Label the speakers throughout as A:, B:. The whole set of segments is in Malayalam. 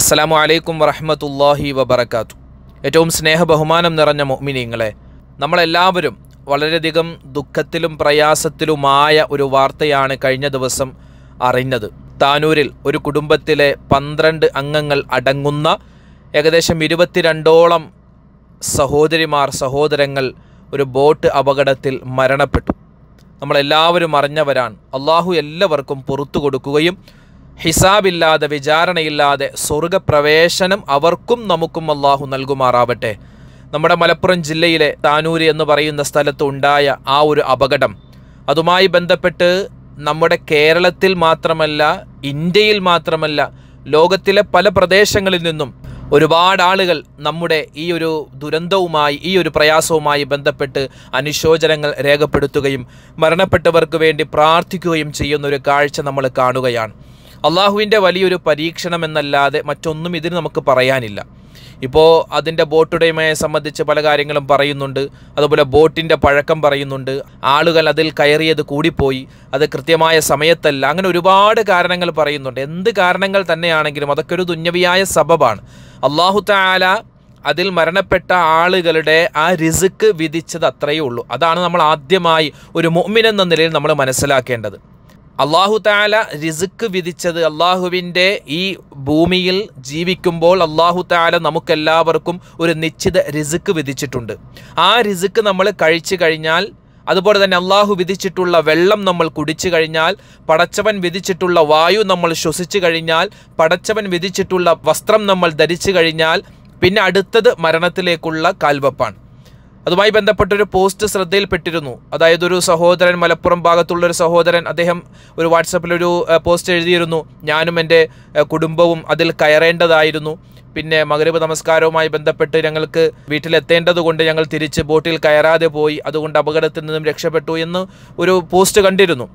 A: അസ്സലാമു അലൈക്കും വറഹമത്തല്ലാഹി വബർക്കാത്തു ഏറ്റവും സ്നേഹബഹുമാനം നിറഞ്ഞ മൊമിനിങ്ങളെ നമ്മളെല്ലാവരും വളരെയധികം ദുഃഖത്തിലും പ്രയാസത്തിലുമായ ഒരു വാർത്തയാണ് കഴിഞ്ഞ ദിവസം അറിഞ്ഞത് താനൂരിൽ ഒരു കുടുംബത്തിലെ പന്ത്രണ്ട് അംഗങ്ങൾ അടങ്ങുന്ന ഏകദേശം ഇരുപത്തിരണ്ടോളം സഹോദരിമാർ സഹോദരങ്ങൾ ഒരു ബോട്ട് അപകടത്തിൽ മരണപ്പെട്ടു നമ്മളെല്ലാവരും അറിഞ്ഞവരാണ് അള്ളാഹു എല്ലാവർക്കും പുറത്തു കൊടുക്കുകയും ഹിസാബില്ലാതെ വിചാരണയില്ലാതെ സ്വർഗപ്രവേശനം അവർക്കും നമുക്കും അള്ളാഹു നൽകുമാറാവട്ടെ നമ്മുടെ മലപ്പുറം ജില്ലയിലെ താനൂര് എന്ന് പറയുന്ന സ്ഥലത്ത് ഉണ്ടായ ആ ഒരു അപകടം അതുമായി ബന്ധപ്പെട്ട് നമ്മുടെ കേരളത്തിൽ മാത്രമല്ല ഇന്ത്യയിൽ മാത്രമല്ല ലോകത്തിലെ പല പ്രദേശങ്ങളിൽ നിന്നും ഒരുപാട് ആളുകൾ നമ്മുടെ ഈ ഒരു ദുരന്തവുമായി ഈ ഒരു പ്രയാസവുമായി ബന്ധപ്പെട്ട് അനുശോചനങ്ങൾ രേഖപ്പെടുത്തുകയും മരണപ്പെട്ടവർക്ക് വേണ്ടി പ്രാർത്ഥിക്കുകയും ചെയ്യുന്ന ഒരു കാഴ്ച നമ്മൾ കാണുകയാണ് അള്ളാഹുവിൻ്റെ വലിയൊരു പരീക്ഷണം എന്നല്ലാതെ മറ്റൊന്നും ഇതിന് നമുക്ക് പറയാനില്ല ഇപ്പോൾ അതിൻ്റെ ബോട്ടുടമയെ സംബന്ധിച്ച് പല കാര്യങ്ങളും പറയുന്നുണ്ട് അതുപോലെ ബോട്ടിൻ്റെ പഴക്കം പറയുന്നുണ്ട് ആളുകൾ അതിൽ കയറിയത് കൂടിപ്പോയി അത് കൃത്യമായ സമയത്തല്ല അങ്ങനെ ഒരുപാട് കാരണങ്ങൾ പറയുന്നുണ്ട് എന്ത് കാരണങ്ങൾ തന്നെയാണെങ്കിലും അതൊക്കെ ഒരു ദുന്യവിയായ സബബാണ് അള്ളാഹു താല അതിൽ മരണപ്പെട്ട ആളുകളുടെ ആ റിസ്ക് വിധിച്ചത് അത്രയേ ഉള്ളൂ അതാണ് നമ്മൾ ആദ്യമായി ഒരു മുഹ്മിൻ എന്ന നിലയിൽ നമ്മൾ മനസ്സിലാക്കേണ്ടത് അള്ളാഹു താല റിസുക്ക് വിധിച്ചത് അള്ളാഹുവിൻ്റെ ഈ ഭൂമിയിൽ ജീവിക്കുമ്പോൾ അള്ളാഹു താല നമുക്കെല്ലാവർക്കും ഒരു നിശ്ചിത റിസുക്ക് വിധിച്ചിട്ടുണ്ട് ആ റിസുക്ക് നമ്മൾ കഴിച്ചു കഴിഞ്ഞാൽ അതുപോലെ തന്നെ അള്ളാഹു വിധിച്ചിട്ടുള്ള വെള്ളം നമ്മൾ കുടിച്ചു കഴിഞ്ഞാൽ പടച്ചവൻ വിധിച്ചിട്ടുള്ള വായു നമ്മൾ ശ്വസിച്ചു കഴിഞ്ഞാൽ പടച്ചവൻ വിധിച്ചിട്ടുള്ള വസ്ത്രം നമ്മൾ ധരിച്ചു കഴിഞ്ഞാൽ പിന്നെ അടുത്തത് മരണത്തിലേക്കുള്ള കാൽവപ്പാണ് അതുമായി ബന്ധപ്പെട്ടൊരു പോസ്റ്റ് ശ്രദ്ധയിൽപ്പെട്ടിരുന്നു അതായത് ഒരു സഹോദരൻ മലപ്പുറം ഭാഗത്തുള്ള ഒരു സഹോദരൻ അദ്ദേഹം ഒരു വാട്സപ്പിലൊരു പോസ്റ്റ് എഴുതിയിരുന്നു ഞാനും എൻ്റെ കുടുംബവും അതിൽ കയറേണ്ടതായിരുന്നു പിന്നെ മകരീബ് നമസ്കാരവുമായി ബന്ധപ്പെട്ട് ഞങ്ങൾക്ക് വീട്ടിലെത്തേണ്ടതുകൊണ്ട് ഞങ്ങൾ തിരിച്ച് ബോട്ടിൽ കയറാതെ പോയി അതുകൊണ്ട് അപകടത്തിൽ നിന്നും രക്ഷപ്പെട്ടു എന്ന് ഒരു പോസ്റ്റ് കണ്ടിരുന്നു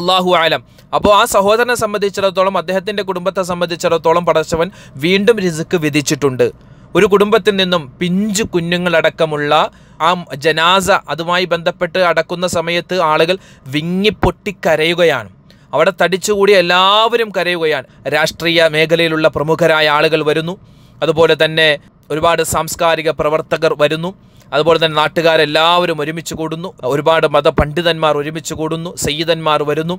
A: അള്ളാഹു ആലം അപ്പോൾ ആ സഹോദരനെ സംബന്ധിച്ചിടത്തോളം അദ്ദേഹത്തിൻ്റെ കുടുംബത്തെ സംബന്ധിച്ചിടത്തോളം പടച്ചവൻ വീണ്ടും രിസുക്ക് വിധിച്ചിട്ടുണ്ട് ഒരു കുടുംബത്തിൽ നിന്നും പിഞ്ചു കുഞ്ഞുങ്ങളടക്കമുള്ള ആ ജനാസ അതുമായി ബന്ധപ്പെട്ട് അടക്കുന്ന സമയത്ത് ആളുകൾ വിങ്ങിപ്പൊട്ടി കരയുകയാണ് അവിടെ തടിച്ചുകൂടി എല്ലാവരും കരയുകയാണ് രാഷ്ട്രീയ മേഖലയിലുള്ള പ്രമുഖരായ ആളുകൾ വരുന്നു അതുപോലെ തന്നെ ഒരുപാട് സാംസ്കാരിക പ്രവർത്തകർ വരുന്നു അതുപോലെ തന്നെ നാട്ടുകാരെല്ലാവരും ഒരുമിച്ച് കൂടുന്നു ഒരുപാട് മതപണ്ഡിതന്മാർ ഒരുമിച്ച് കൂടുന്നു സയ്യിദന്മാർ വരുന്നു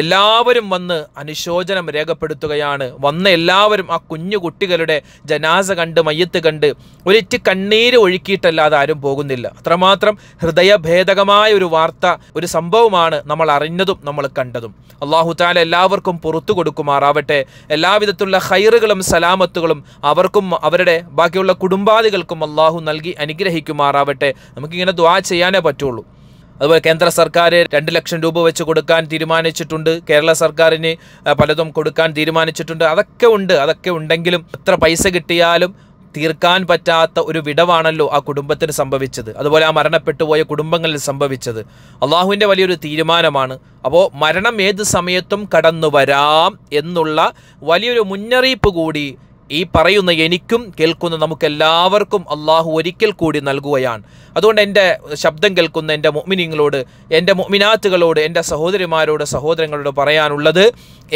A: എല്ലാവരും വന്ന് അനുശോചനം രേഖപ്പെടുത്തുകയാണ് വന്ന എല്ലാവരും ആ കുഞ്ഞു കുട്ടികളുടെ ജനാസ കണ്ട് മയ്യത്ത് കണ്ട് ഒരിറ്റ് കണ്ണീര് ഒഴുക്കിയിട്ടല്ലാതെ ആരും പോകുന്നില്ല അത്രമാത്രം ഹൃദയഭേദകമായ ഒരു വാർത്ത ഒരു സംഭവമാണ് നമ്മൾ അറിഞ്ഞതും നമ്മൾ കണ്ടതും അള്ളാഹു താല എല്ലാവർക്കും പുറത്തു കൊടുക്കുമാറാവട്ടെ എല്ലാവിധത്തിലുള്ള ഹൈറുകളും സലാമത്തുകളും അവർക്കും അവരുടെ ബാക്കിയുള്ള കുടുംബാദികൾക്കും അള്ളാഹു നൽകി അനുഗ്രഹിക്കുമാറാവട്ടെ നമുക്കിങ്ങനെ ദ്വാ ചെയ്യാനേ പറ്റുള്ളൂ അതുപോലെ കേന്ദ്ര സർക്കാർ രണ്ട് ലക്ഷം രൂപ വെച്ച് കൊടുക്കാൻ തീരുമാനിച്ചിട്ടുണ്ട് കേരള സർക്കാരിന് പലതും കൊടുക്കാൻ തീരുമാനിച്ചിട്ടുണ്ട് അതൊക്കെ ഉണ്ട് അതൊക്കെ ഉണ്ടെങ്കിലും എത്ര പൈസ കിട്ടിയാലും തീർക്കാൻ പറ്റാത്ത ഒരു വിടവാണല്ലോ ആ കുടുംബത്തിന് സംഭവിച്ചത് അതുപോലെ ആ മരണപ്പെട്ടുപോയ കുടുംബങ്ങളിൽ സംഭവിച്ചത് അള്ളാഹുവിൻ്റെ വലിയൊരു തീരുമാനമാണ് അപ്പോൾ മരണം ഏത് സമയത്തും കടന്നു വരാം എന്നുള്ള വലിയൊരു മുന്നറിയിപ്പ് കൂടി ഈ പറയുന്ന എനിക്കും കേൾക്കുന്ന നമുക്കെല്ലാവർക്കും അള്ളാഹു ഒരിക്കൽ കൂടി നൽകുകയാണ് അതുകൊണ്ട് എൻ്റെ ശബ്ദം കേൾക്കുന്ന എൻ്റെ മൊമിനിങ്ങളോട് എൻ്റെ മൊമിനാത്തുകളോട് എൻ്റെ സഹോദരിമാരോട് സഹോദരങ്ങളോട് പറയാനുള്ളത്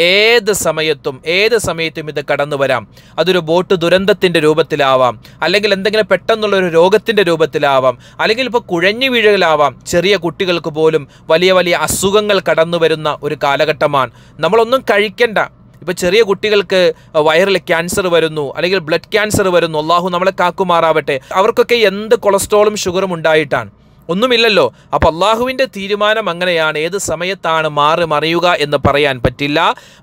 A: ഏത് സമയത്തും ഏത് സമയത്തും ഇത് കടന്നു വരാം അതൊരു ബോട്ട് ദുരന്തത്തിൻ്റെ രൂപത്തിലാവാം അല്ലെങ്കിൽ എന്തെങ്കിലും പെട്ടെന്നുള്ള ഒരു രോഗത്തിൻ്റെ രൂപത്തിലാവാം അല്ലെങ്കിൽ ഇപ്പോൾ കുഴഞ്ഞു വീഴലാവാം ചെറിയ കുട്ടികൾക്ക് പോലും വലിയ വലിയ അസുഖങ്ങൾ കടന്നു വരുന്ന ഒരു കാലഘട്ടമാണ് നമ്മളൊന്നും കഴിക്കേണ്ട ഇപ്പോൾ ചെറിയ കുട്ടികൾക്ക് വയറിൽ ക്യാൻസർ വരുന്നു അല്ലെങ്കിൽ ബ്ലഡ് ക്യാൻസർ വരുന്നു അള്ളാഹു നമ്മളെ കാക്കുമാറാവട്ടെ അവർക്കൊക്കെ എന്ത് കൊളസ്ട്രോളും ഷുഗറും ഉണ്ടായിട്ടാണ് ഒന്നുമില്ലല്ലോ അപ്പോൾ അള്ളാഹുവിന്റെ തീരുമാനം അങ്ങനെയാണ് ഏത് സമയത്താണ് മാറി മറിയുക എന്ന് പറയാൻ പറ്റില്ല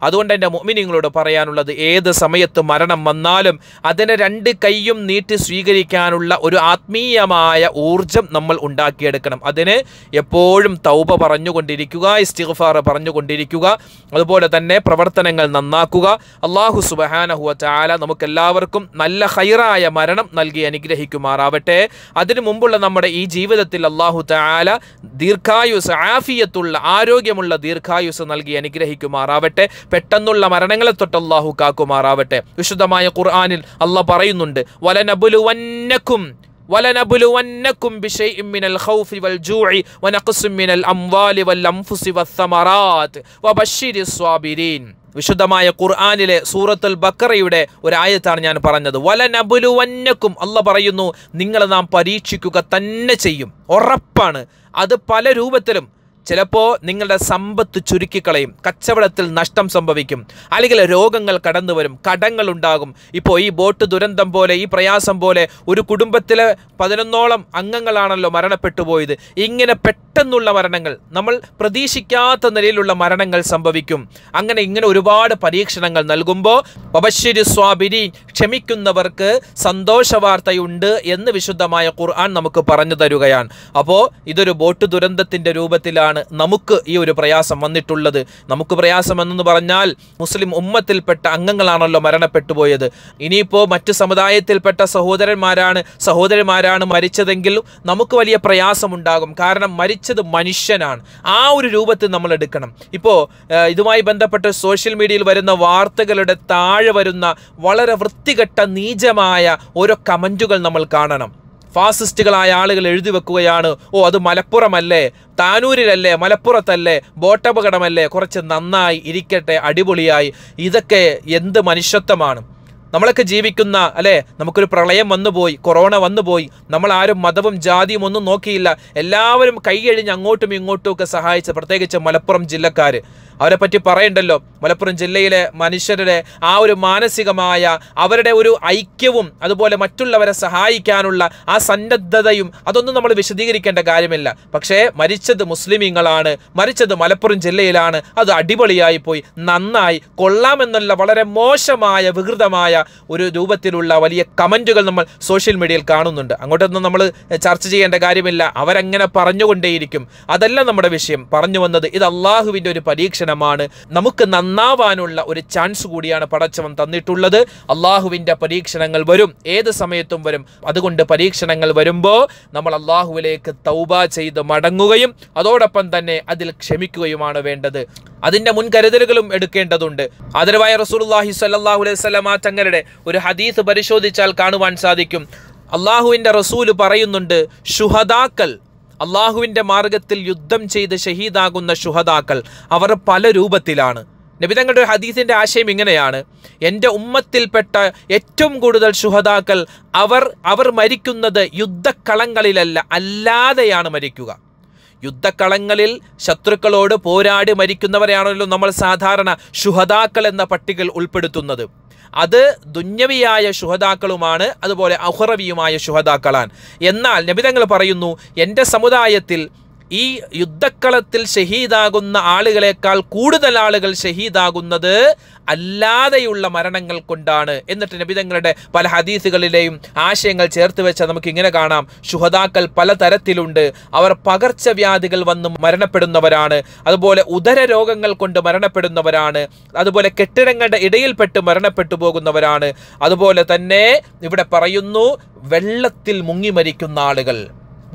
A: അതുകൊണ്ട് എന്റെ മൊമിനിങ്ങളോട് പറയാനുള്ളത് ഏത് സമയത്ത് മരണം വന്നാലും അതിനെ രണ്ട് കൈയും നീട്ടി സ്വീകരിക്കാനുള്ള ഒരു ആത്മീയമായ ഊർജം നമ്മൾ ഉണ്ടാക്കിയെടുക്കണം അതിന് എപ്പോഴും തൗപ പറഞ്ഞുകൊണ്ടിരിക്കുക ഇസ്തിഗ്ഫാർ പറഞ്ഞുകൊണ്ടിരിക്കുക അതുപോലെ തന്നെ പ്രവർത്തനങ്ങൾ നന്നാക്കുക അള്ളാഹു സുബഹാനഹുവ നമുക്ക് നമുക്കെല്ലാവർക്കും നല്ല ഹൈറായ മരണം നൽകി അനുഗ്രഹിക്കുമാറാവട്ടെ അതിനു മുമ്പുള്ള നമ്മുടെ ഈ ജീവിതത്തിൽ അള്ളാഹു താല ദീർഘായുസ് ആഫിയത്തുള്ള ആരോഗ്യമുള്ള ദീർഘായുസ് നൽകി അനുഗ്രഹിക്കുമാറാവട്ടെ പെട്ടെന്നുള്ള മരണങ്ങളെ തൊട്ട് അള്ളാഹു കാക്കുമാറാവട്ടെ വിശുദ്ധമായ ഖുർആാനിൽ അള്ള പറയുന്നുണ്ട് വലനബുലുവന്നക്കും ولنبلونكم بشيء من الخوف والجوع ونقص من الأموال والأنفس والثمرات وبشر الصابرين വിശുദ്ധമായ ഖുർആാനിലെ സൂറത്തുൽ ബക്കറയുടെ ഒരായത്താണ് ഞാൻ പറഞ്ഞത് വല നബുലുവന്നക്കും അല്ല പറയുന്നു നിങ്ങളെ നാം പരീക്ഷിക്കുക തന്നെ ചെയ്യും ഉറപ്പാണ് അത് പല രൂപത്തിലും ചിലപ്പോൾ നിങ്ങളുടെ സമ്പത്ത് ചുരുക്കിക്കളയും കച്ചവടത്തിൽ നഷ്ടം സംഭവിക്കും അല്ലെങ്കിൽ രോഗങ്ങൾ കടന്നു വരും കടങ്ങൾ ഉണ്ടാകും ഇപ്പോൾ ഈ ബോട്ട് ദുരന്തം പോലെ ഈ പ്രയാസം പോലെ ഒരു കുടുംബത്തിലെ പതിനൊന്നോളം അംഗങ്ങളാണല്ലോ മരണപ്പെട്ടു പോയത് ഇങ്ങനെ പെട്ടെന്നുള്ള മരണങ്ങൾ നമ്മൾ പ്രതീക്ഷിക്കാത്ത നിലയിലുള്ള മരണങ്ങൾ സംഭവിക്കും അങ്ങനെ ഇങ്ങനെ ഒരുപാട് പരീക്ഷണങ്ങൾ നൽകുമ്പോൾ പബശ്ശിരി സ്വാബിരി ക്ഷമിക്കുന്നവർക്ക് സന്തോഷ വാർത്തയുണ്ട് എന്ന് വിശുദ്ധമായ ഖുർആൻ നമുക്ക് പറഞ്ഞു തരുകയാണ് അപ്പോൾ ഇതൊരു ബോട്ട് ദുരന്തത്തിൻ്റെ രൂപത്തിലാണ് തന്നെയാണ് നമുക്ക് ഈ ഒരു പ്രയാസം വന്നിട്ടുള്ളത് നമുക്ക് പ്രയാസം എന്നു പറഞ്ഞാൽ മുസ്ലിം ഉമ്മത്തിൽപ്പെട്ട അംഗങ്ങളാണല്ലോ മരണപ്പെട്ടു പോയത് ഇനിയിപ്പോൾ മറ്റ് സമുദായത്തിൽപ്പെട്ട സഹോദരന്മാരാണ് സഹോദരന്മാരാണ് മരിച്ചതെങ്കിലും നമുക്ക് വലിയ പ്രയാസമുണ്ടാകും കാരണം മരിച്ചത് മനുഷ്യനാണ് ആ ഒരു രൂപത്തിൽ നമ്മൾ എടുക്കണം ഇപ്പോൾ ഇതുമായി ബന്ധപ്പെട്ട് സോഷ്യൽ മീഡിയയിൽ വരുന്ന വാർത്തകളുടെ താഴെ വരുന്ന വളരെ വൃത്തികെട്ട നീചമായ ഓരോ കമൻറ്റുകൾ നമ്മൾ കാണണം ഫാസിസ്റ്റുകളായ ആളുകൾ എഴുതി വെക്കുകയാണ് ഓ അത് മലപ്പുറമല്ലേ താനൂരിലല്ലേ മലപ്പുറത്തല്ലേ ബോട്ടപകടമല്ലേ കുറച്ച് നന്നായി ഇരിക്കട്ടെ അടിപൊളിയായി ഇതൊക്കെ എന്ത് മനുഷ്യത്വമാണ് നമ്മളൊക്കെ ജീവിക്കുന്ന അല്ലേ നമുക്കൊരു പ്രളയം വന്നുപോയി കൊറോണ വന്നുപോയി നമ്മൾ ആരും മതവും ജാതിയും ഒന്നും നോക്കിയില്ല എല്ലാവരും കൈയഴിഞ്ഞ് അങ്ങോട്ടും ഇങ്ങോട്ടും ഒക്കെ സഹായിച്ച പ്രത്യേകിച്ച് മലപ്പുറം ജില്ലക്കാർ അവരെ പറ്റി പറയണ്ടല്ലോ മലപ്പുറം ജില്ലയിലെ മനുഷ്യരുടെ ആ ഒരു മാനസികമായ അവരുടെ ഒരു ഐക്യവും അതുപോലെ മറ്റുള്ളവരെ സഹായിക്കാനുള്ള ആ സന്നദ്ധതയും അതൊന്നും നമ്മൾ വിശദീകരിക്കേണ്ട കാര്യമില്ല പക്ഷേ മരിച്ചത് മുസ്ലിമീങ്ങളാണ് മരിച്ചത് മലപ്പുറം ജില്ലയിലാണ് അത് അടിപൊളിയായി പോയി നന്നായി കൊള്ളാമെന്നുള്ള വളരെ മോശമായ വികൃതമായ ഒരു രൂപത്തിലുള്ള വലിയ കമൻറ്റുകൾ നമ്മൾ സോഷ്യൽ മീഡിയയിൽ കാണുന്നുണ്ട് അങ്ങോട്ടൊന്നും നമ്മൾ ചർച്ച ചെയ്യേണ്ട കാര്യമില്ല അവരങ്ങനെ പറഞ്ഞുകൊണ്ടേയിരിക്കും അതല്ല നമ്മുടെ വിഷയം പറഞ്ഞു വന്നത് ഇത് അള്ളാഹുവിൻ്റെ ഒരു പരീക്ഷ പരീക്ഷണമാണ് നമുക്ക് നന്നാവാനുള്ള ഒരു ചാൻസ് കൂടിയാണ് പടച്ചവൻ തന്നിട്ടുള്ളത് അള്ളാഹുവിൻ്റെ പരീക്ഷണങ്ങൾ വരും ഏത് സമയത്തും വരും അതുകൊണ്ട് പരീക്ഷണങ്ങൾ വരുമ്പോൾ നമ്മൾ അള്ളാഹുവിലേക്ക് തൗബ ചെയ്ത് മടങ്ങുകയും അതോടൊപ്പം തന്നെ അതിൽ ക്ഷമിക്കുകയുമാണ് വേണ്ടത് അതിൻ്റെ മുൻകരുതലുകളും എടുക്കേണ്ടതുണ്ട് ആദരവായ റസൂൽഹി സല്ലാഹു അലൈഹി സ്വലം ആ തങ്ങളുടെ ഒരു ഹദീസ് പരിശോധിച്ചാൽ കാണുവാൻ സാധിക്കും അള്ളാഹുവിൻ്റെ റസൂല് പറയുന്നുണ്ട് ഷുഹദാക്കൽ അള്ളാഹുവിൻ്റെ മാർഗത്തിൽ യുദ്ധം ചെയ്ത് ഷഹീദാകുന്ന ശുഹദാക്കൾ അവർ പല രൂപത്തിലാണ് നബിതങ്ങളുടെ ഹദീസിൻ്റെ ആശയം ഇങ്ങനെയാണ് എൻ്റെ ഉമ്മത്തിൽപ്പെട്ട ഏറ്റവും കൂടുതൽ ശുഹദാക്കൾ അവർ അവർ മരിക്കുന്നത് യുദ്ധക്കളങ്ങളിലല്ല അല്ലാതെയാണ് മരിക്കുക യുദ്ധക്കളങ്ങളിൽ ശത്രുക്കളോട് പോരാടി മരിക്കുന്നവരെയാണല്ലോ നമ്മൾ സാധാരണ ശുഹദാക്കൾ എന്ന പട്ടികൾ ഉൾപ്പെടുത്തുന്നത് അത് ദുന്യവിയായ ശുഹതാക്കളുമാണ് അതുപോലെ അഹുറവിയുമായ ശുഹതാക്കളാണ് എന്നാൽ നബിതങ്ങൾ പറയുന്നു എൻ്റെ സമുദായത്തിൽ ഈ യുദ്ധക്കളത്തിൽ ഷഹീദാകുന്ന ആളുകളെക്കാൾ കൂടുതൽ ആളുകൾ ഷഹീദാകുന്നത് അല്ലാതെയുള്ള മരണങ്ങൾ കൊണ്ടാണ് എന്നിട്ട് നബിതങ്ങളുടെ പല ഹദീസുകളിലെയും ആശയങ്ങൾ ചേർത്ത് വെച്ചാൽ നമുക്ക് ഇങ്ങനെ കാണാം ശുഹതാക്കൾ പലതരത്തിലുണ്ട് അവർ പകർച്ചവ്യാധികൾ വന്ന് മരണപ്പെടുന്നവരാണ് അതുപോലെ ഉദര രോഗങ്ങൾ കൊണ്ട് മരണപ്പെടുന്നവരാണ് അതുപോലെ കെട്ടിടങ്ങളുടെ ഇടയിൽപ്പെട്ട് മരണപ്പെട്ടു പോകുന്നവരാണ് അതുപോലെ തന്നെ ഇവിടെ പറയുന്നു വെള്ളത്തിൽ മുങ്ങി മരിക്കുന്ന ആളുകൾ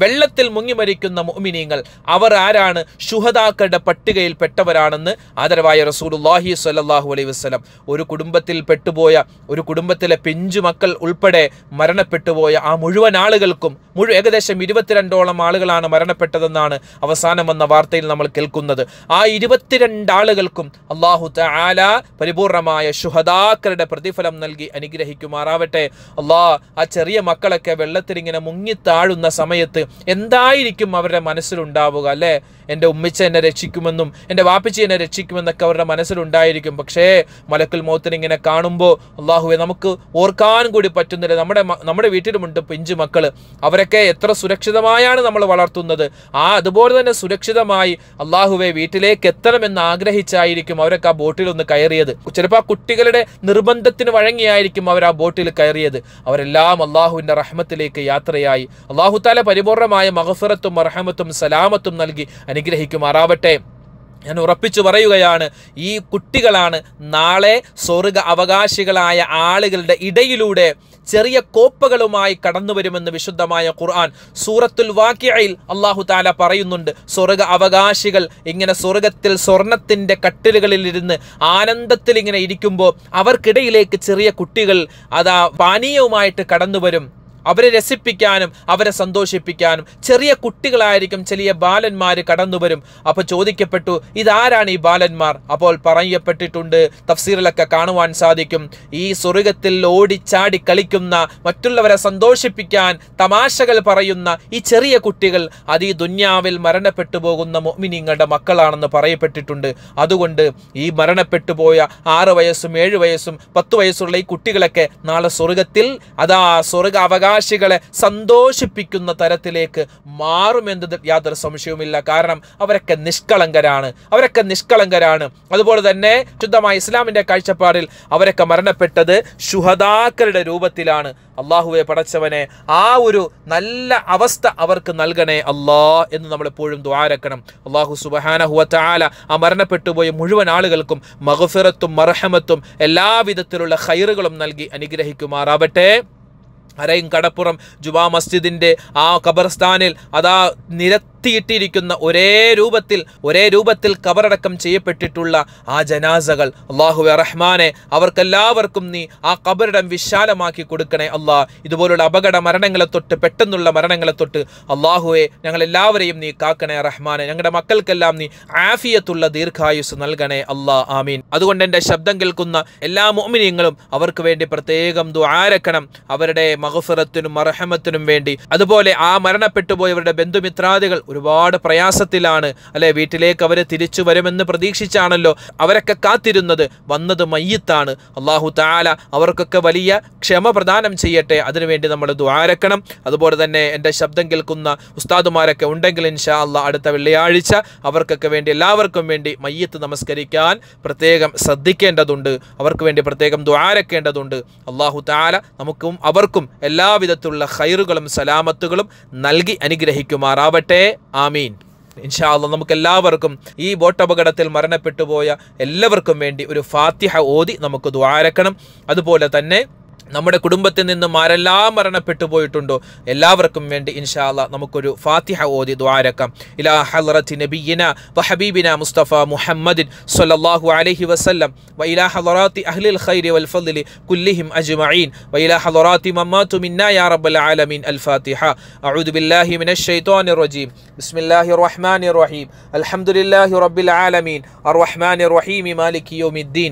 A: വെള്ളത്തിൽ മുങ്ങി മരിക്കുന്ന മുഅ്മിനീങ്ങൾ അവർ ആരാണ് ശുഹദാക്കളുടെ പട്ടികയിൽ പെട്ടവരാണെന്ന് ആദരവായ റസൂലുല്ലാഹി സ്വല്ലല്ലാഹു അലൈഹി വസ്ലം ഒരു കുടുംബത്തിൽ പെട്ടുപോയ ഒരു കുടുംബത്തിലെ മക്കൾ ഉൾപ്പെടെ മരണപ്പെട്ടുപോയ ആ മുഴുവൻ ആളുകൾക്കും മുഴു ഏകദേശം ഇരുപത്തിരണ്ടോളം ആളുകളാണ് മരണപ്പെട്ടതെന്നാണ് അവസാനം വന്ന വാർത്തയിൽ നമ്മൾ കേൾക്കുന്നത് ആ ഇരുപത്തിരണ്ട് ആളുകൾക്കും അള്ളാഹു താല പരിപൂർണമായ ശുഹദാക്കളുടെ പ്രതിഫലം നൽകി അനുഗ്രഹിക്കുമാറാവട്ടെ അള്ളാഹ് ആ ചെറിയ മക്കളൊക്കെ വെള്ളത്തിലിങ്ങനെ മുങ്ങിത്താഴുന്ന സമയത്ത് എന്തായിരിക്കും അവരുടെ മനസ്സിലുണ്ടാവുക അല്ലേ എൻ്റെ ഉമ്മിച്ച എന്നെ രക്ഷിക്കുമെന്നും എൻ്റെ വാപ്പിച്ച എന്നെ രക്ഷിക്കുമെന്നൊക്കെ അവരുടെ മനസ്സിലുണ്ടായിരിക്കും പക്ഷേ മലക്കുൽ മോത്തിനിങ്ങനെ ഇങ്ങനെ കാണുമ്പോൾ അള്ളാഹുവെ നമുക്ക് ഓർക്കാൻ കൂടി പറ്റുന്നില്ല നമ്മുടെ നമ്മുടെ വീട്ടിലുമുണ്ട് പിഞ്ചു മക്കൾ അവരൊക്കെ എത്ര സുരക്ഷിതമായാണ് നമ്മൾ വളർത്തുന്നത് ആ അതുപോലെ തന്നെ സുരക്ഷിതമായി അള്ളാഹുവെ വീട്ടിലേക്ക് എത്തണമെന്ന് ആഗ്രഹിച്ചായിരിക്കും അവരൊക്കെ ആ ബോട്ടിൽ ഒന്ന് കയറിയത് ചിലപ്പോൾ ആ കുട്ടികളുടെ നിർബന്ധത്തിന് വഴങ്ങിയായിരിക്കും അവർ ആ ബോട്ടിൽ കയറിയത് അവരെല്ലാം അള്ളാഹുവിൻ്റെ റഹ്മത്തിലേക്ക് യാത്രയായി അള്ളാഹു താല പരിപൂർണ്ണ പരിപൂർണമായ മഹസുറത്തും മർഹമത്തും സലാമത്തും നൽകി അനുഗ്രഹിക്കുമാറാവട്ടെ ഞാൻ ഉറപ്പിച്ചു പറയുകയാണ് ഈ കുട്ടികളാണ് നാളെ സ്വർഗ അവകാശികളായ ആളുകളുടെ ഇടയിലൂടെ ചെറിയ കോപ്പകളുമായി കടന്നു വരുമെന്ന് വിശുദ്ധമായ ഖുർആൻ സൂറത്തുൽ വാക്യയിൽ അള്ളാഹു താല പറയുന്നുണ്ട് സ്വർഗ അവകാശികൾ ഇങ്ങനെ സ്വർഗത്തിൽ സ്വർണത്തിൻ്റെ കട്ടിലുകളിൽ ഇരുന്ന് ആനന്ദത്തിൽ ഇങ്ങനെ ഇരിക്കുമ്പോൾ അവർക്കിടയിലേക്ക് ചെറിയ കുട്ടികൾ അതാ പാനീയവുമായിട്ട് കടന്നു വരും അവരെ രസിപ്പിക്കാനും അവരെ സന്തോഷിപ്പിക്കാനും ചെറിയ കുട്ടികളായിരിക്കും ചെറിയ ബാലന്മാർ കടന്നു വരും അപ്പോൾ ചോദിക്കപ്പെട്ടു ഇതാരാണ് ഈ ബാലന്മാർ അപ്പോൾ പറയപ്പെട്ടിട്ടുണ്ട് തഫ്സീറിലൊക്കെ കാണുവാൻ സാധിക്കും ഈ സ്വർഗത്തിൽ ഓടിച്ചാടി കളിക്കുന്ന മറ്റുള്ളവരെ സന്തോഷിപ്പിക്കാൻ തമാശകൾ പറയുന്ന ഈ ചെറിയ കുട്ടികൾ അത് ഈ ദുന്യാവിൽ മരണപ്പെട്ടു പോകുന്ന മൊമിനിങ്ങളുടെ മക്കളാണെന്ന് പറയപ്പെട്ടിട്ടുണ്ട് അതുകൊണ്ട് ഈ മരണപ്പെട്ടു പോയ ആറ് വയസ്സും ഏഴ് വയസ്സും പത്ത് വയസ്സുള്ള ഈ കുട്ടികളൊക്കെ നാളെ സ്വർഗത്തിൽ അതാ സ്വർഗ അവകാശം നിരാശികളെ സന്തോഷിപ്പിക്കുന്ന തരത്തിലേക്ക് മാറുമെന്ന് യാതൊരു സംശയവുമില്ല കാരണം അവരൊക്കെ നിഷ്കളങ്കരാണ് അവരൊക്കെ നിഷ്കളങ്കരാണ് അതുപോലെ തന്നെ ശുദ്ധമായ ഇസ്ലാമിൻ്റെ കാഴ്ചപ്പാടിൽ അവരൊക്കെ മരണപ്പെട്ടത് ശുഹദാക്കളുടെ രൂപത്തിലാണ് അള്ളാഹുവെ പടച്ചവനെ ആ ഒരു നല്ല അവസ്ഥ അവർക്ക് നൽകണേ അല്ലാ എന്ന് നമ്മളെപ്പോഴും ദ്വാരക്കണം അള്ളാഹു സുബഹാന ആല ആ മരണപ്പെട്ടുപോയ മുഴുവൻ ആളുകൾക്കും മഹഫിറത്തും മർഹമത്തും എല്ലാവിധത്തിലുള്ള ഖൈറുകളും നൽകി അനുഗ്രഹിക്കുമാറാവട്ടെ ഹരൈൻ കടപ്പുറം ജുമാ മസ്ജിദിൻ്റെ ആ ഖബർസ്ഥാനിൽ അതാ നിരത്ത് കൊത്തിയിട്ടിരിക്കുന്ന ഒരേ രൂപത്തിൽ ഒരേ രൂപത്തിൽ കബറടക്കം ചെയ്യപ്പെട്ടിട്ടുള്ള ആ ജനാസകൾ അള്ളാഹു റഹ്മാനെ അവർക്കെല്ലാവർക്കും നീ ആ കബറിടം വിശാലമാക്കി കൊടുക്കണേ അള്ളാഹ് ഇതുപോലുള്ള അപകട മരണങ്ങളെ തൊട്ട് പെട്ടെന്നുള്ള മരണങ്ങളെ തൊട്ട് അള്ളാഹുവെ ഞങ്ങളെല്ലാവരെയും നീ കാക്കണേ റഹ്മാനെ ഞങ്ങളുടെ മക്കൾക്കെല്ലാം നീ ആഫിയത്തുള്ള ദീർഘായുസ് നൽകണേ അള്ളാഹ് ആമീൻ അതുകൊണ്ട് എൻ്റെ ശബ്ദം കേൾക്കുന്ന എല്ലാ മോമിനിയങ്ങളും അവർക്ക് വേണ്ടി പ്രത്യേകം ദുആരക്കണം അവരുടെ മഹഫിറത്തിനും അർഹമത്തിനും വേണ്ടി അതുപോലെ ആ മരണപ്പെട്ടുപോയവരുടെ ബന്ധുമിത്രാദികൾ ഒരുപാട് പ്രയാസത്തിലാണ് അല്ലെ വീട്ടിലേക്ക് അവരെ തിരിച്ചു വരുമെന്ന് പ്രതീക്ഷിച്ചാണല്ലോ അവരൊക്കെ കാത്തിരുന്നത് വന്നത് മയ്യത്താണ് അള്ളാഹു താല അവർക്കൊക്കെ വലിയ ക്ഷമ പ്രദാനം ചെയ്യട്ടെ അതിനുവേണ്ടി നമ്മൾ ദ്വാരക്കണം അതുപോലെ തന്നെ എൻ്റെ ശബ്ദം കേൾക്കുന്ന ഉസ്താദുമാരൊക്കെ ഉണ്ടെങ്കിൽ ഇൻഷാ അല്ല അടുത്ത വെള്ളിയാഴ്ച അവർക്കൊക്കെ വേണ്ടി എല്ലാവർക്കും വേണ്ടി മയ്യത്ത് നമസ്കരിക്കാൻ പ്രത്യേകം ശ്രദ്ധിക്കേണ്ടതുണ്ട് അവർക്ക് വേണ്ടി പ്രത്യേകം ദ്വാരക്കേണ്ടതുണ്ട് അള്ളാഹു താല നമുക്കും അവർക്കും എല്ലാവിധത്തിലുള്ള ഹൈറുകളും സലാമത്തുകളും നൽകി അനുഗ്രഹിക്കുമാറാവട്ടെ ആമീൻ ഇൻഷാല്ല നമുക്ക് എല്ലാവർക്കും ഈ ബോട്ട് അപകടത്തിൽ മരണപ്പെട്ടുപോയ എല്ലാവർക്കും വേണ്ടി ഒരു ഫാത്തിഹ ഓതി നമുക്ക് ദ്വാരക്കണം അതുപോലെ തന്നെ നമ്മുടെ കുടുംബത്തിൽ നിന്നും ആരെല്ലാം മരണപ്പെട്ടു പോയിട്ടുണ്ടോ എല്ലാവർക്കും വേണ്ടി ഇൻഷാല്ല നമുക്കൊരു ഫാത്തിഹ ഓതി ദ്വാരക്കം ഇലാ ഹലറത്തി നബിയിന വ ഹബീബിന മുസ്തഫ മുഹമ്മദിൻ സൊല്ലാഹു അലഹി വസ്ലം വ ഇലാ ഹലറാത്തി അഹ്ലിൽ ഖൈരി വൽ ഫദ്ലി കുല്ലിഹിം അജ്മഈൻ വ ഇലാ ഹലറാത്തി മമ്മാതു മിന്ന യാ റബ്ബൽ ആലമീൻ അൽ ഫാത്തിഹ അഊദു ബില്ലാഹി മിനശ് ശൈത്വാനിർ റജീം ബിസ്മില്ലാഹിർ റഹ്മാനിർ റഹീം അൽഹംദുലില്ലാഹി റബ്ബിൽ ആലമീൻ അർ റഹ്മാനിർ റഹീം മാലികി യൗമിദ്ദീൻ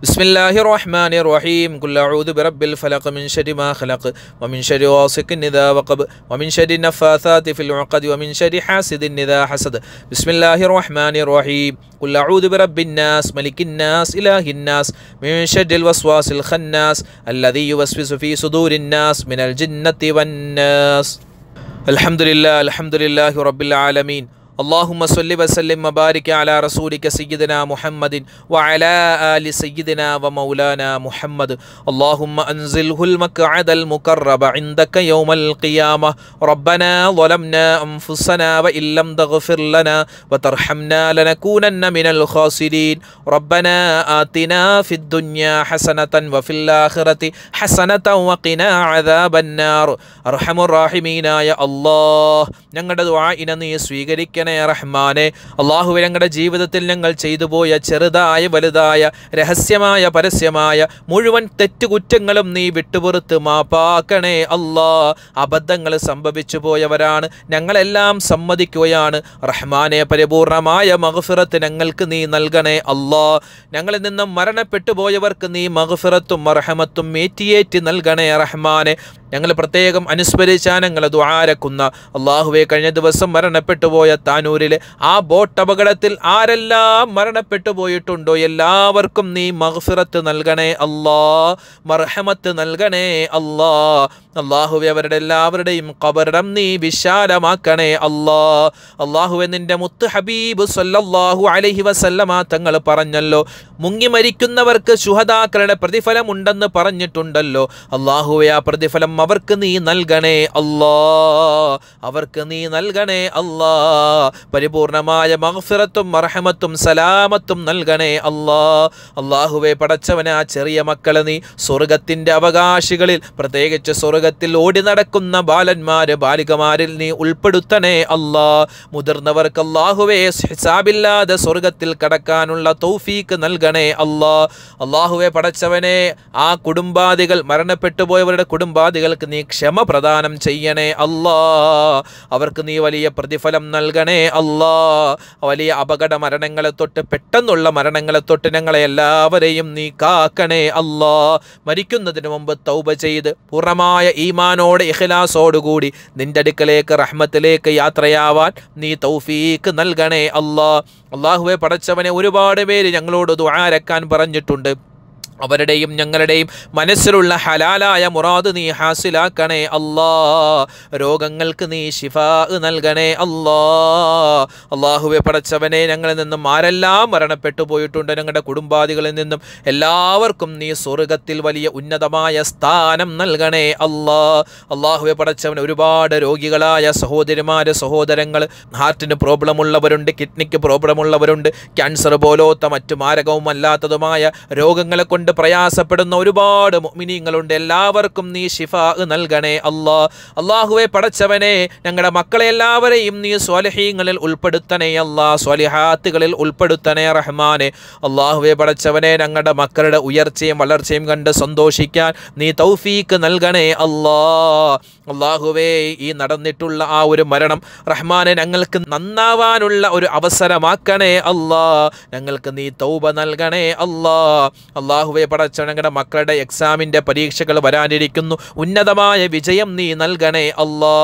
A: بسم الله الرحمن الرحيم قل أعوذ برب الفلق من شر ما خلق ومن شر واسق إذا وقب ومن شر النفاثات في العقد ومن شر حاسد إذا حسد بسم الله الرحمن الرحيم قل أعوذ برب الناس ملك الناس إله الناس من شر الوسواس الخناس الذي يوسوس في صدور الناس من الجنة والناس الحمد لله الحمد لله رب العالمين അള്ളാഹുമ സല്ലി വസല്ലിം മബാരിക്ക അല റസൂലിക്ക സയ്യിദന മുഹമ്മദിൻ വ അല ആലി സയ്യിദന വ മൗലാന മുഹമ്മദ് അള്ളാഹുമ അൻസിൽഹുൽ മക്അദൽ മുഖറബ ഇൻദക യൗമൽ ഖിയാമ റബ്ബന ظلمنا أنفسنا وإن لم تغفر لنا وترحمنا لنكونن من الخاسرين ربنا آتنا في الدنيا حسنة وفي الآخرة حسنة وقنا عذاب النار أرحم الراحمين يا الله ഞങ്ങളുടെ ദുആ ഇന നീ സ്വീകരിക്കണേ റബ്ബാനെ റഹ്മാനെ അള്ളാഹു ഞങ്ങളുടെ ജീവിതത്തിൽ ഞങ്ങൾ ചെയ്തു പോയ ചെറുതായ വലുതായ രഹസ്യമായ പരസ്യമായ മുഴുവൻ തെറ്റുകുറ്റങ്ങളും നീ വിട്ടുപുറത്ത് മാപ്പാക്കണേ അല്ലാ അബദ്ധങ്ങൾ സംഭവിച്ചു പോയവരാണ് ഞങ്ങളെല്ലാം സമ്മതിക്കുകയാണ് റഹ്മാനെ പരിപൂർണമായ മഹഫിറത്ത് ഞങ്ങൾക്ക് നീ നൽകണേ അല്ലാ ഞങ്ങളിൽ നിന്നും മരണപ്പെട്ടു പോയവർക്ക് നീ മഹഫിറത്തും മർഹമത്തും ഏറ്റിയേറ്റി നൽകണേ റഹ്മാനെ ഞങ്ങൾ പ്രത്യേകം അനുസ്മരിച്ചാനങ്ങൾ ദ്വാരക്കുന്ന അള്ളാഹുവെ കഴിഞ്ഞ ദിവസം മരണപ്പെട്ടു പോയ താൻ താനൂരിലെ ആ ബോട്ട് അപകടത്തിൽ ആരെല്ലാം മരണപ്പെട്ടു പോയിട്ടുണ്ടോ എല്ലാവർക്കും നീ മഹസുറത്ത് നൽകണേ അല്ലാ മർഹമത്ത് നൽകണേ അല്ലാ അള്ളാഹുവെ അവരുടെ എല്ലാവരുടെയും കബറിടം നീ വിശാലമാക്കണേ അല്ലാ അള്ളാഹുവെ നിന്റെ മുത്ത് ഹബീബ് സല്ലല്ലാഹു അലൈഹി വസല്ലമ തങ്ങൾ പറഞ്ഞല്ലോ മുങ്ങി മരിക്കുന്നവർക്ക് ശുഹദാക്കളുടെ പ്രതിഫലം ഉണ്ടെന്ന് പറഞ്ഞിട്ടുണ്ടല്ലോ അള്ളാഹുവെ ആ പ്രതിഫലം അവർക്ക് നീ നൽകണേ അല്ലാ അവർക്ക് നീ നൽകണേ അല്ലാ പരിപൂർണമായ മഹ്ഫിറത്തും മർഹമത്തും സലാമത്തും നൽകണേ അല്ലാ അള്ളാഹുവെ പടച്ചവനെ ചെറിയ മക്കളെ നീ സ്വർഗത്തിൻ്റെ അവകാശികളിൽ പ്രത്യേകിച്ച് സ്വർഗത്തിൽ ഓടി നടക്കുന്ന ബാലന്മാർ ബാലികമാരിൽ നീ ഉൾപ്പെടുത്തണേ അല്ലാ മുതിർന്നവർക്ക് അള്ളാഹുവെ ഹിസാബില്ലാതെ സ്വർഗത്തിൽ കടക്കാനുള്ള തൗഫീക്ക് നൽകണേ അല്ലാ അള്ളാഹുവെ പടച്ചവനെ ആ കുടുംബാദികൾ മരണപ്പെട്ടു പോയവരുടെ കുടുംബാദികൾക്ക് നീ ക്ഷമ പ്രദാനം ചെയ്യണേ അല്ലാ അവർക്ക് നീ വലിയ പ്രതിഫലം നൽകണേ റഹ്മാനെ അല്ലാ വലിയ അപകട മരണങ്ങളെ തൊട്ട് പെട്ടെന്നുള്ള മരണങ്ങളെ തൊട്ട് ഞങ്ങളെ എല്ലാവരെയും നീ കാക്കണേ അല്ലാ മരിക്കുന്നതിന് മുമ്പ് തൗബ ചെയ്ത് പൂർണ്ണമായ ഈമാനോട് ഇഖ്ലാസോടുകൂടി നിന്റെ അടുക്കലേക്ക് റഹ്മത്തിലേക്ക് യാത്രയാവാൻ നീ തൗഫീക്ക് നൽകണേ അല്ലാ അള്ളാഹുവെ പടച്ചവനെ ഒരുപാട് പേര് ഞങ്ങളോട് ദ്വാരക്കാൻ പറഞ്ഞിട്ടുണ്ട് അവരുടെയും ഞങ്ങളുടെയും മനസ്സിലുള്ള ഹലാലായ മുറാദ് നീ ഹാസിലാക്കണേ അല്ലാ രോഗങ്ങൾക്ക് നീ ശിഫ നൽകണേ അല്ലാ അള്ളാഹുവെ പടച്ചവനെ ഞങ്ങളിൽ നിന്നും ആരെല്ലാം മരണപ്പെട്ടു പോയിട്ടുണ്ട് ഞങ്ങളുടെ കുടുംബാദികളിൽ നിന്നും എല്ലാവർക്കും നീ സ്വർഗത്തിൽ വലിയ ഉന്നതമായ സ്ഥാനം നൽകണേ അല്ലാ അള്ളാഹുവെ പടച്ചവൻ ഒരുപാട് രോഗികളായ സഹോദരിമാർ സഹോദരങ്ങൾ ഹാർട്ടിന് പ്രോബ്ലമുള്ളവരുണ്ട് കിഡ്നിക്ക് പ്രോബ്ലമുള്ളവരുണ്ട് ക്യാൻസർ പോലോത്ത മറ്റു അല്ലാത്തതുമായ രോഗങ്ങളെ കൊണ്ട് കൊണ്ട് പ്രയാസപ്പെടുന്ന ഒരുപാട് മിനിങ്ങളുണ്ട് എല്ലാവർക്കും നീ ഷിഫ നൽകണേ അള്ളാ അള്ളാഹുവെ പടച്ചവനെ ഞങ്ങളുടെ മക്കളെ എല്ലാവരെയും നീ സ്വാലിഹീങ്ങളിൽ ഉൾപ്പെടുത്തണേ അല്ലാ സ്വാലിഹാത്തുകളിൽ ഉൾപ്പെടുത്തണേ റഹ്മാനെ അള്ളാഹുവെ പടച്ചവനെ ഞങ്ങളുടെ മക്കളുടെ ഉയർച്ചയും വളർച്ചയും കണ്ട് സന്തോഷിക്കാൻ നീ തൗഫീക്ക് നൽകണേ അള്ളാ അള്ളാഹുവേ ഈ നടന്നിട്ടുള്ള ആ ഒരു മരണം റഹ്മാനെ ഞങ്ങൾക്ക് നന്നാവാനുള്ള ഒരു അവസരമാക്കണേ അല്ലാ ഞങ്ങൾക്ക് നീ തൗബ നൽകണേ അല്ലാ അള്ളാഹുവെ പടച്ച ഞങ്ങളുടെ മക്കളുടെ എക്സാമിൻ്റെ പരീക്ഷകൾ വരാനിരിക്കുന്നു ഉന്നതമായ വിജയം നീ നൽകണേ അല്ലാ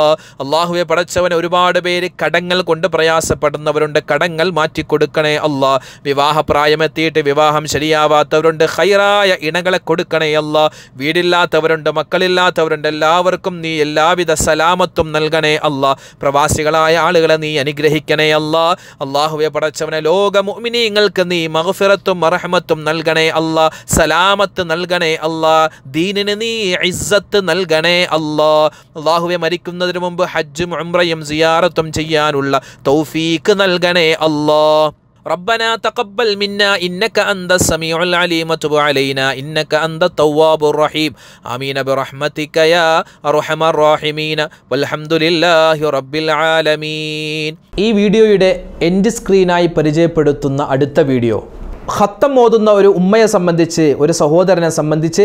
A: അള്ളാഹുവെ പടച്ചവന് ഒരുപാട് പേര് കടങ്ങൾ കൊണ്ട് പ്രയാസപ്പെടുന്നവരുണ്ട് കടങ്ങൾ മാറ്റിക്കൊടുക്കണേ അല്ലാ വിവാഹപ്രായമെത്തിയിട്ട് വിവാഹം ശരിയാവാത്തവരുണ്ട് ഹൈറായ ഇണകളെ കൊടുക്കണേ അല്ലാ വീടില്ലാത്തവരുണ്ട് മക്കളില്ലാത്തവരുണ്ട് എല്ലാവർക്കും നീ എല്ലാവിധ സലാമത്തും നൽകണേ അല്ല പ്രവാസികളായ ആളുകളെ നീ അനുഗ്രഹിക്കണേ അല്ല അള്ളാഹുവെ പടച്ചവനെ ലോക മുഅ്മിനീങ്ങൾക്ക് നീ മഗ്ഫിറത്തും മർഹമത്തും നൽകണേ അല്ല സലാമത്ത് നൽകണേ അല്ല ദീനിന് നീ ഇസ്സത്ത് നൽകണേ അല്ല അള്ളാഹുവെ മരിക്കുന്നതിന് മുമ്പ് ഹജ്ജും ഉംറയും സിയാറത്തും ചെയ്യാനുള്ള തൗഫീക്ക് നൽകണേ അല്ലാ ربنا തഖബ്ബൽ منا ഇന്നക أنت സമീഉൽ العليم وتب علينا ഇന്നക أنت التواب റഹീം آمين ബിറഹ്മതിക യാ അർഹമർ الراحمين വൽഹംദുലില്ലാഹി റബ്ബിൽ ആലമീൻ ഈ വീഡിയോയുടെ എൻഡ് സ്ക്രീനായി പരിചയപ്പെടുത്തുന്ന അടുത്ത വീഡിയോ ഹത്തം ഓതുന്ന ഒരു ഉമ്മയെ സംബന്ധിച്ച് ഒരു സഹോദരനെ സംബന്ധിച്ച്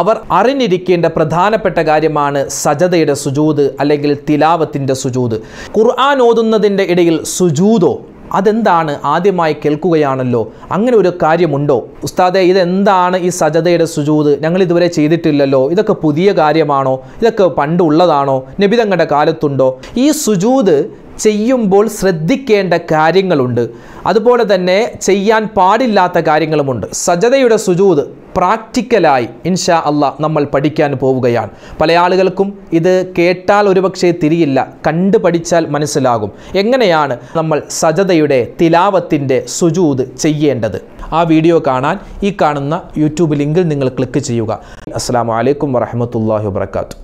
A: അവർ അറിഞ്ഞിരിക്കേണ്ട പ്രധാനപ്പെട്ട കാര്യമാണ് സജതയുടെ സുജൂത് അല്ലെങ്കിൽ തിലാവത്തിൻ്റെ സുജൂത് ഖുർആൻ ഓതുന്നതിൻ്റെ ഇടയിൽ സുജൂതോ അതെന്താണ് ആദ്യമായി കേൾക്കുകയാണല്ലോ അങ്ങനെ ഒരു കാര്യമുണ്ടോ ഉസ്താദെ ഇതെന്താണ് ഈ സജതയുടെ സുജൂത് ഞങ്ങൾ ഇതുവരെ ചെയ്തിട്ടില്ലല്ലോ ഇതൊക്കെ പുതിയ കാര്യമാണോ ഇതൊക്കെ പണ്ടുള്ളതാണോ നബിതങ്ങളുടെ കാലത്തുണ്ടോ ഈ സുജൂത് ചെയ്യുമ്പോൾ ശ്രദ്ധിക്കേണ്ട കാര്യങ്ങളുണ്ട് അതുപോലെ തന്നെ ചെയ്യാൻ പാടില്ലാത്ത കാര്യങ്ങളുമുണ്ട് സജതയുടെ സുജൂത് പ്രാക്ടിക്കലായി ഇൻഷാ അല്ല നമ്മൾ പഠിക്കാൻ പോവുകയാണ് പല ആളുകൾക്കും ഇത് കേട്ടാൽ ഒരുപക്ഷെ തിരിയില്ല കണ്ടു പഠിച്ചാൽ മനസ്സിലാകും എങ്ങനെയാണ് നമ്മൾ സജതയുടെ തിലാവത്തിൻ്റെ സുജൂത് ചെയ്യേണ്ടത് ആ വീഡിയോ കാണാൻ ഈ കാണുന്ന യൂട്യൂബ് ലിങ്കിൽ നിങ്ങൾ ക്ലിക്ക് ചെയ്യുക അസ്സാം വലൈക്കും വറഹമത്തല്ലാഹി വാത്തു